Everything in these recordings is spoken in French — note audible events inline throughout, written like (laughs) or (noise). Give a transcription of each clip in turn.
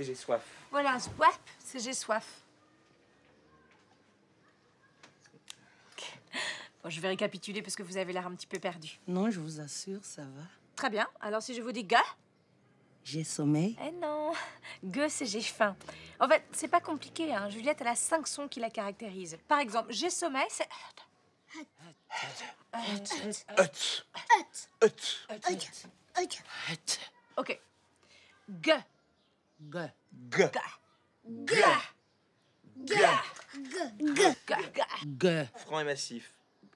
J'ai soif. Voilà, swap, c'est j'ai soif. Bon, je vais récapituler parce que vous avez l'air un petit peu perdu. Non, je vous assure, ça va. Très bien. Alors si je vous dis ga J'ai sommeil. Eh non, gueux c'est j'ai faim. En fait, c'est pas compliqué. Hein. Juliette, elle a cinq sons qui la caractérisent. Par exemple, j'ai sommeil, c'est Ok. G. G. G. G. G. G. G. Franc et massif.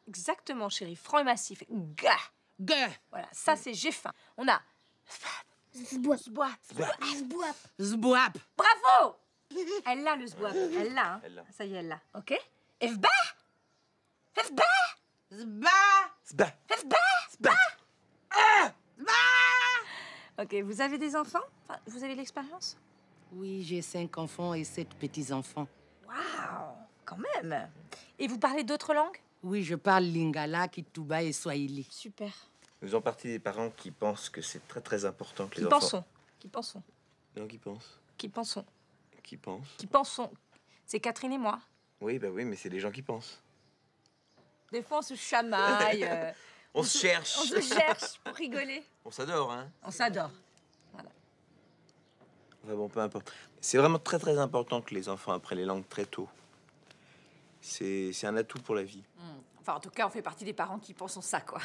Exactement, chérie. Franc et massif. G. G. Voilà, ça c'est j'ai faim. On a. Zboap. Zboap. Zboap. Zboap. Bravo! Elle l'a le zboap. Elle l'a. Hein. Ça y est, elle l'a. Ok? Fba! Fba! Zba! Zba! Ok, vous avez des enfants Vous avez l'expérience Oui, j'ai cinq enfants et sept petits-enfants. Waouh Quand même Et vous parlez d'autres langues Oui, je parle Lingala, Kituba et Swahili. Super. Nous en partie des parents qui pensent que c'est très très important que les qui pensent Pensons. Qui pensons Non, qui pensent. Qui pensons. Qui pensent. Qui pensons. C'est Catherine et moi. Oui, bah oui, mais c'est les gens qui pensent. Des fois, on se chamaille. Euh, (laughs) On, se cherche. (laughs) On se cherche pour rigoler. On s'adore, hein On s'adore. bon, peu importe. C'est vraiment très très important que les enfants apprennent les langues très tôt. C'est un atout pour la vie. Hmm. Enfin, en tout cas, on fait partie des parents qui pensent en ça, quoi.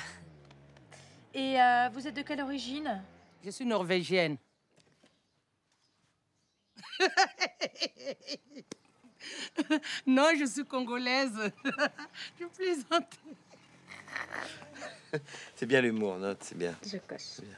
Et euh, vous êtes de quelle origine Je suis norvégienne. (laughs) non, je suis congolaise. (laughs) je plaisante c'est bien l'humour, note, c'est bien. Je coche.